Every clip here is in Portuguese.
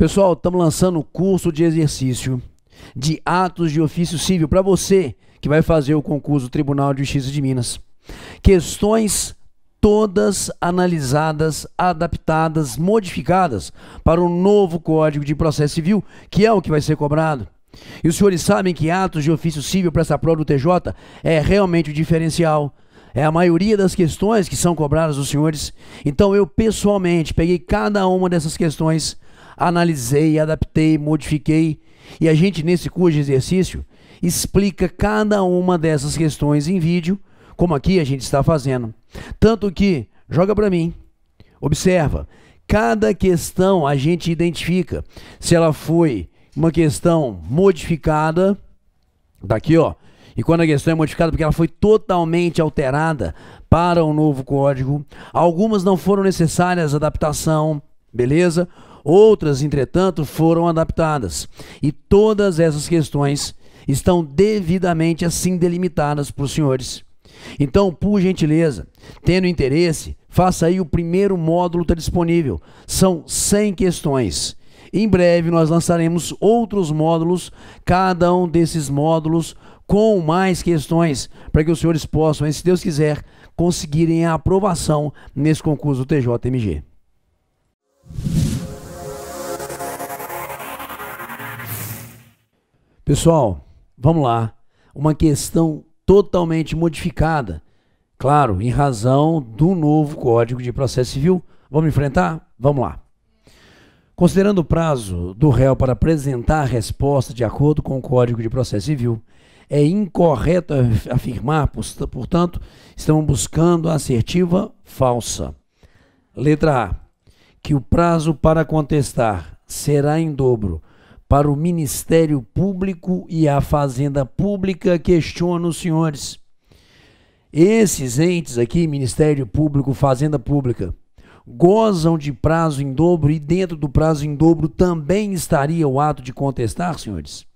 Pessoal, estamos lançando o curso de exercício de atos de ofício civil para você que vai fazer o concurso do Tribunal de Justiça de Minas. Questões todas analisadas, adaptadas, modificadas para o novo Código de Processo Civil, que é o que vai ser cobrado. E os senhores sabem que atos de ofício civil para essa prova do TJ é realmente o diferencial. É a maioria das questões que são cobradas dos senhores. Então eu pessoalmente peguei cada uma dessas questões analisei, adaptei, modifiquei. E a gente, nesse curso de exercício, explica cada uma dessas questões em vídeo, como aqui a gente está fazendo. Tanto que, joga para mim, observa, cada questão a gente identifica se ela foi uma questão modificada, daqui tá ó, e quando a questão é modificada porque ela foi totalmente alterada para o um novo código, algumas não foram necessárias adaptação, beleza? Outras, entretanto, foram adaptadas. E todas essas questões estão devidamente assim delimitadas por senhores. Então, por gentileza, tendo interesse, faça aí o primeiro módulo está disponível. São 100 questões. Em breve nós lançaremos outros módulos, cada um desses módulos com mais questões, para que os senhores possam, se Deus quiser, conseguirem a aprovação nesse concurso do TJMG. Pessoal, vamos lá. Uma questão totalmente modificada. Claro, em razão do novo Código de Processo Civil. Vamos enfrentar? Vamos lá. Considerando o prazo do réu para apresentar a resposta de acordo com o Código de Processo Civil, é incorreto afirmar, portanto, estamos buscando a assertiva falsa. Letra A. Que o prazo para contestar será em dobro para o Ministério Público e a Fazenda Pública, questiona, os senhores. Esses entes aqui, Ministério Público, Fazenda Pública, gozam de prazo em dobro e dentro do prazo em dobro também estaria o ato de contestar, senhores?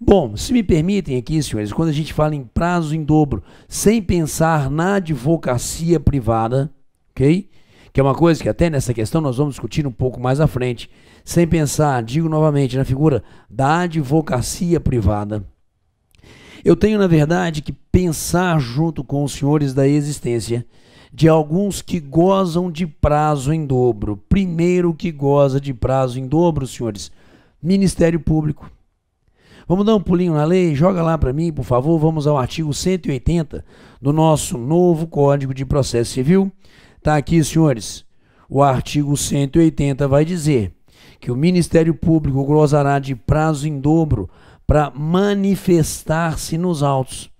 Bom, se me permitem aqui, senhores, quando a gente fala em prazo em dobro, sem pensar na advocacia privada, ok? Que é uma coisa que até nessa questão nós vamos discutir um pouco mais à frente sem pensar, digo novamente, na figura da advocacia privada. Eu tenho, na verdade, que pensar junto com os senhores da existência de alguns que gozam de prazo em dobro. Primeiro que goza de prazo em dobro, senhores, Ministério Público. Vamos dar um pulinho na lei? Joga lá para mim, por favor. Vamos ao artigo 180 do nosso novo Código de Processo Civil. Está aqui, senhores. O artigo 180 vai dizer: que o Ministério Público gozará de prazo em dobro para manifestar-se nos autos,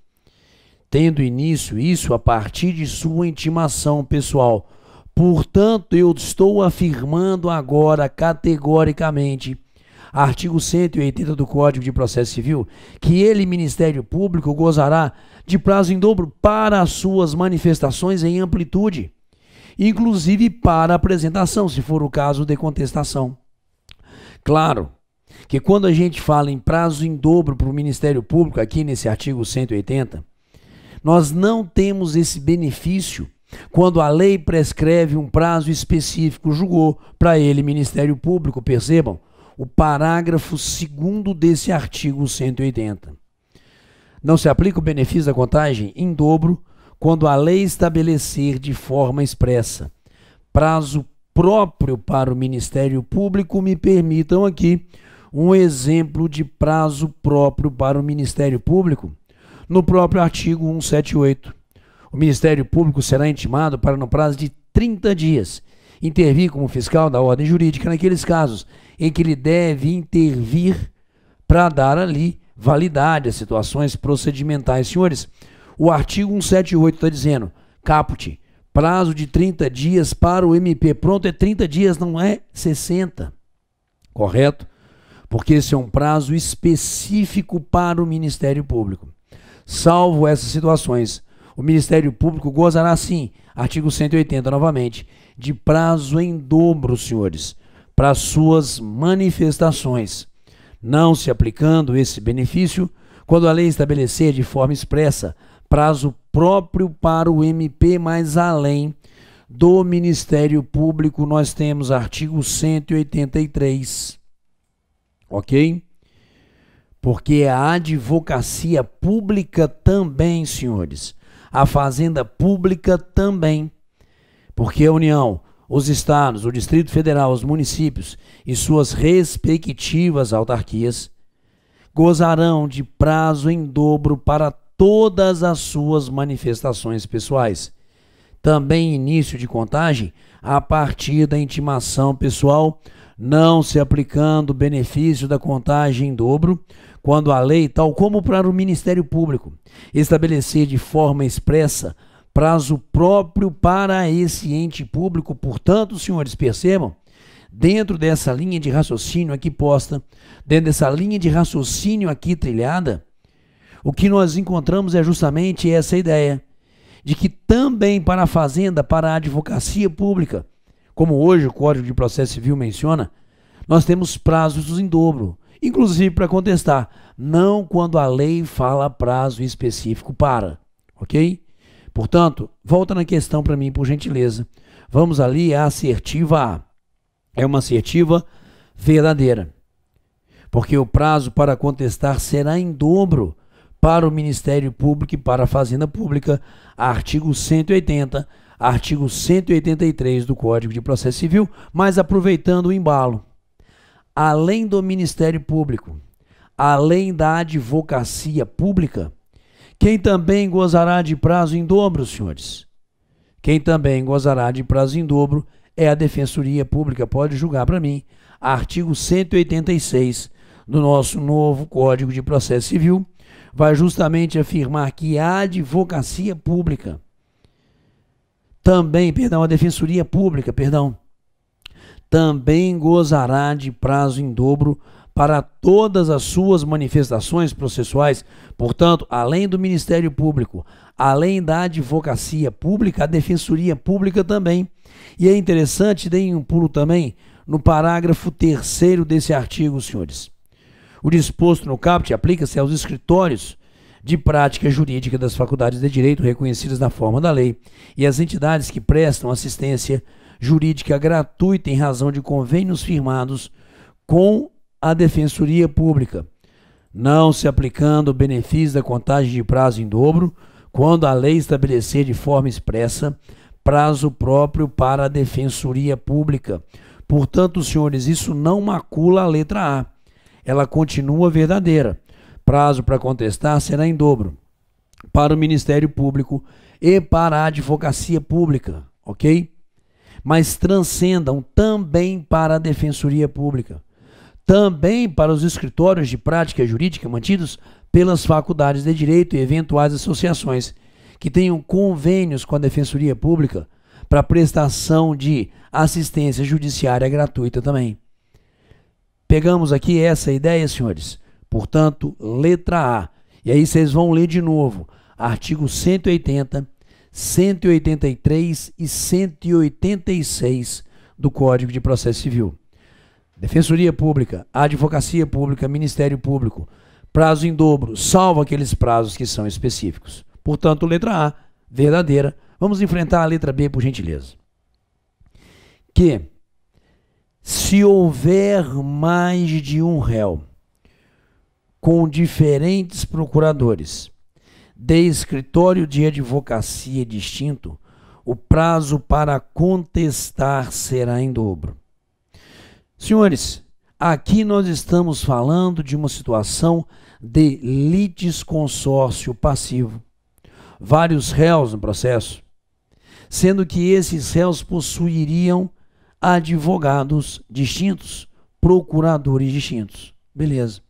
tendo início isso a partir de sua intimação pessoal. Portanto, eu estou afirmando agora categoricamente, artigo 180 do Código de Processo Civil, que ele, Ministério Público, gozará de prazo em dobro para as suas manifestações em amplitude, inclusive para apresentação, se for o caso de contestação. Claro que quando a gente fala em prazo em dobro para o Ministério Público, aqui nesse artigo 180, nós não temos esse benefício quando a lei prescreve um prazo específico, julgou para ele Ministério Público, percebam, o parágrafo 2 desse artigo 180. Não se aplica o benefício da contagem em dobro quando a lei estabelecer de forma expressa prazo próprio para o Ministério Público, me permitam aqui um exemplo de prazo próprio para o Ministério Público, no próprio artigo 178. O Ministério Público será intimado para, no prazo de 30 dias, intervir como fiscal da ordem jurídica naqueles casos em que ele deve intervir para dar ali validade às situações procedimentais. Senhores, o artigo 178 está dizendo, caput, Prazo de 30 dias para o MP pronto é 30 dias, não é 60. Correto? Porque esse é um prazo específico para o Ministério Público. Salvo essas situações, o Ministério Público gozará sim, artigo 180 novamente, de prazo em dobro, senhores, para suas manifestações, não se aplicando esse benefício quando a lei estabelecer de forma expressa prazo próprio para o MP mais além do Ministério Público, nós temos artigo 183. OK? Porque a advocacia pública também, senhores, a fazenda pública também, porque a União, os estados, o Distrito Federal, os municípios e suas respectivas autarquias gozarão de prazo em dobro para todas as suas manifestações pessoais. Também início de contagem a partir da intimação pessoal, não se aplicando o benefício da contagem em dobro, quando a lei, tal como para o Ministério Público, estabelecer de forma expressa prazo próprio para esse ente público. Portanto, senhores, percebam, dentro dessa linha de raciocínio aqui posta, dentro dessa linha de raciocínio aqui trilhada, o que nós encontramos é justamente essa ideia de que também para a fazenda, para a advocacia pública, como hoje o Código de Processo Civil menciona, nós temos prazos em dobro, inclusive para contestar, não quando a lei fala prazo específico para, ok? Portanto, volta na questão para mim, por gentileza. Vamos ali à assertiva A. É uma assertiva verdadeira, porque o prazo para contestar será em dobro para o Ministério Público e para a Fazenda Pública, artigo 180, artigo 183 do Código de Processo Civil, mas aproveitando o embalo. Além do Ministério Público, além da advocacia pública, quem também gozará de prazo em dobro, senhores? Quem também gozará de prazo em dobro é a Defensoria Pública, pode julgar para mim, artigo 186 do nosso novo Código de Processo Civil, vai justamente afirmar que a advocacia pública também, perdão, a defensoria pública, perdão, também gozará de prazo em dobro para todas as suas manifestações processuais. Portanto, além do Ministério Público, além da advocacia pública, a defensoria pública também. E é interessante, deem um pulo também no parágrafo terceiro desse artigo, senhores. O disposto no caput aplica-se aos escritórios de prática jurídica das faculdades de direito reconhecidas na forma da lei e às entidades que prestam assistência jurídica gratuita em razão de convênios firmados com a Defensoria Pública, não se aplicando o benefício da contagem de prazo em dobro quando a lei estabelecer de forma expressa prazo próprio para a Defensoria Pública. Portanto, senhores, isso não macula a letra A ela continua verdadeira. Prazo para contestar será em dobro para o Ministério Público e para a Advocacia Pública, ok? Mas transcendam também para a Defensoria Pública, também para os escritórios de prática jurídica mantidos pelas faculdades de direito e eventuais associações que tenham convênios com a Defensoria Pública para prestação de assistência judiciária gratuita também. Pegamos aqui essa ideia, senhores. Portanto, letra A. E aí vocês vão ler de novo. Artigo 180, 183 e 186 do Código de Processo Civil. Defensoria Pública, Advocacia Pública, Ministério Público. Prazo em dobro, salvo aqueles prazos que são específicos. Portanto, letra A, verdadeira. Vamos enfrentar a letra B, por gentileza. Que se houver mais de um réu com diferentes procuradores de escritório de advocacia distinto, o prazo para contestar será em dobro. Senhores, aqui nós estamos falando de uma situação de litisconsórcio passivo. Vários réus no processo, sendo que esses réus possuiriam advogados distintos, procuradores distintos. Beleza.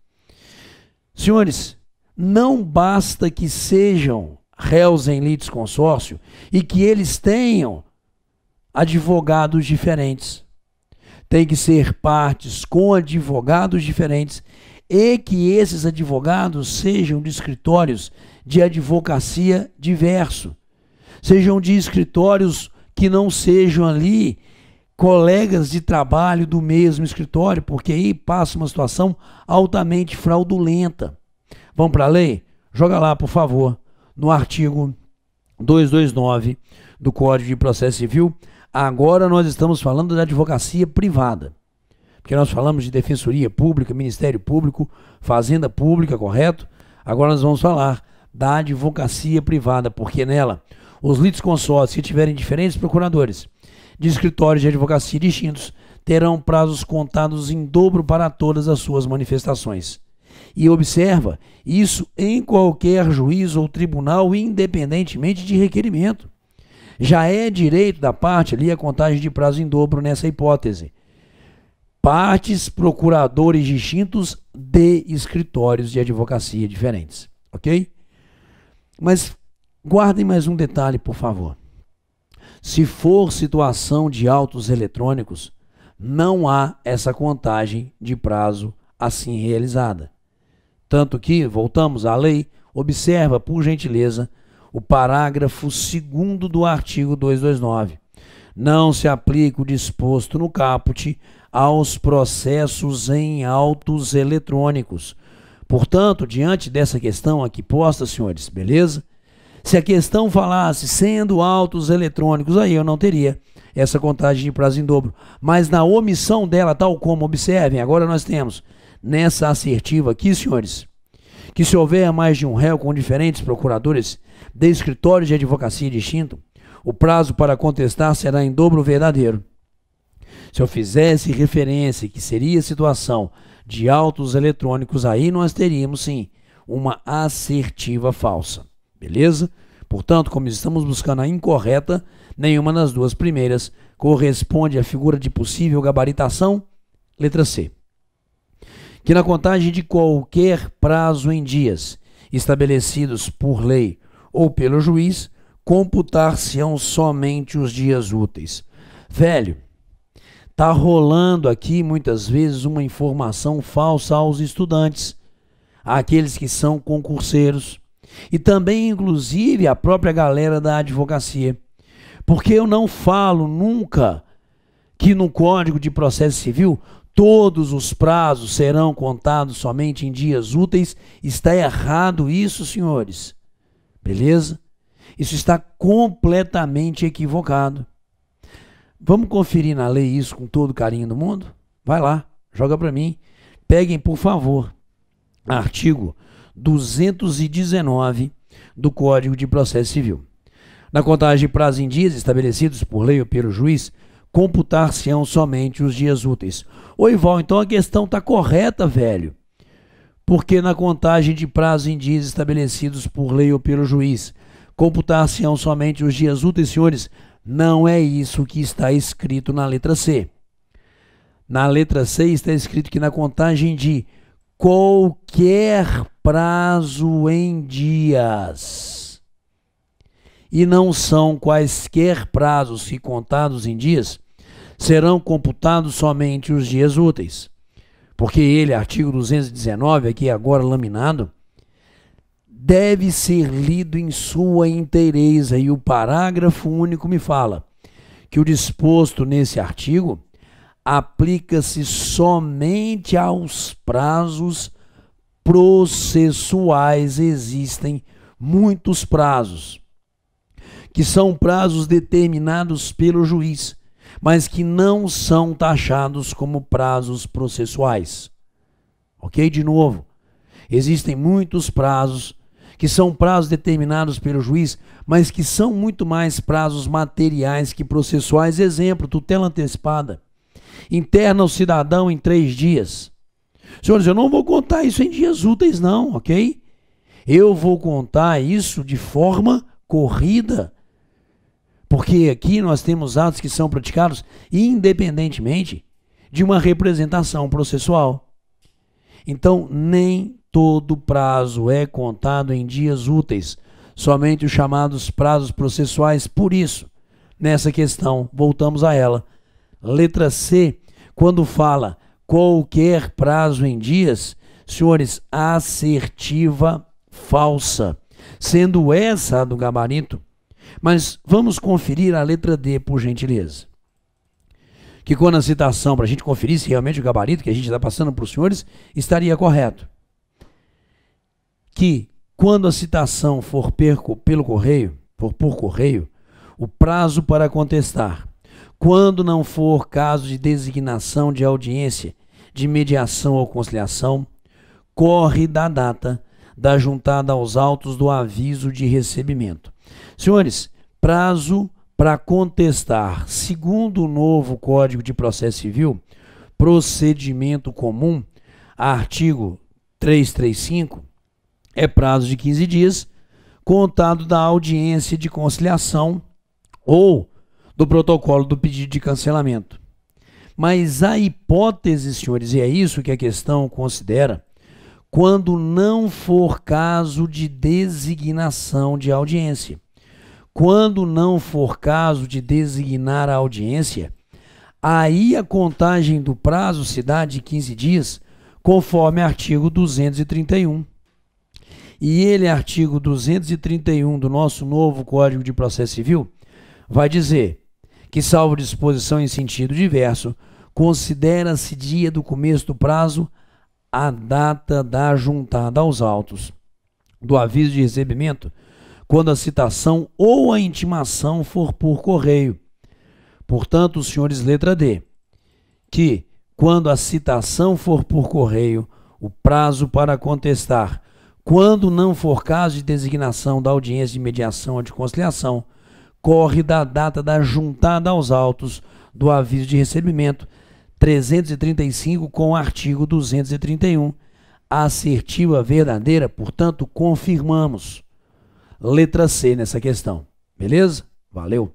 Senhores, não basta que sejam réus em litisconsórcio e que eles tenham advogados diferentes. Tem que ser partes com advogados diferentes e que esses advogados sejam de escritórios de advocacia diverso, sejam de escritórios que não sejam ali colegas de trabalho do mesmo escritório, porque aí passa uma situação altamente fraudulenta. Vamos para a lei? Joga lá, por favor, no artigo 229 do Código de Processo Civil. Agora nós estamos falando da advocacia privada. Porque nós falamos de defensoria pública, Ministério Público, Fazenda Pública, correto? Agora nós vamos falar da advocacia privada, porque nela os litisconsórcios que tiverem diferentes procuradores de escritórios de advocacia distintos terão prazos contados em dobro para todas as suas manifestações. E observa isso em qualquer juiz ou tribunal, independentemente de requerimento. Já é direito da parte ali a contagem de prazo em dobro nessa hipótese. Partes, procuradores distintos de escritórios de advocacia diferentes. Ok? Mas guardem mais um detalhe, por favor. Se for situação de autos eletrônicos, não há essa contagem de prazo assim realizada. Tanto que, voltamos à lei, observa, por gentileza, o parágrafo 2 do artigo 229. Não se aplica o disposto no caput aos processos em autos eletrônicos. Portanto, diante dessa questão aqui posta, senhores, beleza? Se a questão falasse sendo autos eletrônicos, aí eu não teria essa contagem de prazo em dobro. Mas na omissão dela, tal como observem, agora nós temos nessa assertiva aqui, senhores, que se houver mais de um réu com diferentes procuradores de escritórios de advocacia distinto, o prazo para contestar será em dobro verdadeiro. Se eu fizesse referência que seria a situação de autos eletrônicos, aí nós teríamos sim uma assertiva falsa. Beleza? Portanto, como estamos buscando a incorreta, nenhuma das duas primeiras corresponde à figura de possível gabaritação, letra C. Que na contagem de qualquer prazo em dias estabelecidos por lei ou pelo juiz, computar-se-ão somente os dias úteis. Velho, tá rolando aqui muitas vezes uma informação falsa aos estudantes, àqueles que são concurseiros e também, inclusive, a própria galera da advocacia. Porque eu não falo nunca que no Código de Processo Civil todos os prazos serão contados somente em dias úteis. Está errado isso, senhores. Beleza? Isso está completamente equivocado. Vamos conferir na lei isso com todo carinho do mundo? Vai lá, joga para mim. Peguem, por favor, artigo 219 do Código de Processo Civil. Na contagem de prazo em dias estabelecidos por lei ou pelo juiz, computar-se-ão somente os dias úteis. Oi Val, então a questão está correta, velho. Porque na contagem de prazo em dias estabelecidos por lei ou pelo juiz, computar-se-ão somente os dias úteis, senhores? Não é isso que está escrito na letra C. Na letra C está escrito que na contagem de qualquer prazo em dias. E não são quaisquer prazos que contados em dias, serão computados somente os dias úteis. Porque ele, artigo 219, aqui agora laminado, deve ser lido em sua inteireza, e o parágrafo único me fala que o disposto nesse artigo aplica-se somente aos prazos processuais. Existem muitos prazos, que são prazos determinados pelo juiz, mas que não são taxados como prazos processuais. Ok? De novo, existem muitos prazos que são prazos determinados pelo juiz, mas que são muito mais prazos materiais que processuais. Exemplo, tutela antecipada interna o cidadão em três dias. Senhores, eu não vou contar isso em dias úteis, não, ok? Eu vou contar isso de forma corrida. Porque aqui nós temos atos que são praticados independentemente de uma representação processual. Então, nem todo prazo é contado em dias úteis, somente os chamados prazos processuais. Por isso, nessa questão, voltamos a ela Letra C, quando fala qualquer prazo em dias, senhores, assertiva falsa, sendo essa a do gabarito. Mas vamos conferir a letra D, por gentileza. Que quando a citação, para a gente conferir se realmente o gabarito que a gente está passando para os senhores estaria correto. Que quando a citação for perco, pelo correio, for por correio, o prazo para contestar quando não for caso de designação de audiência de mediação ou conciliação, corre da data da juntada aos autos do aviso de recebimento. Senhores, prazo para contestar, segundo o novo Código de Processo Civil, procedimento comum, artigo 335, é prazo de 15 dias, contado da audiência de conciliação ou do protocolo do pedido de cancelamento. Mas a hipótese, senhores, e é isso que a questão considera, quando não for caso de designação de audiência. Quando não for caso de designar a audiência, aí a contagem do prazo se dá de 15 dias, conforme artigo 231. E ele, artigo 231 do nosso novo Código de Processo Civil, vai dizer que, salvo disposição em sentido diverso, considera-se dia do começo do prazo a data da juntada aos autos do aviso de recebimento, quando a citação ou a intimação for por correio. Portanto, os senhores letra D, que quando a citação for por correio, o prazo para contestar, quando não for caso de designação da audiência de mediação ou de conciliação, decorre da data da juntada aos autos do aviso de recebimento 335 com o artigo 231. Assertiva verdadeira, portanto, confirmamos. Letra C nessa questão. Beleza? Valeu!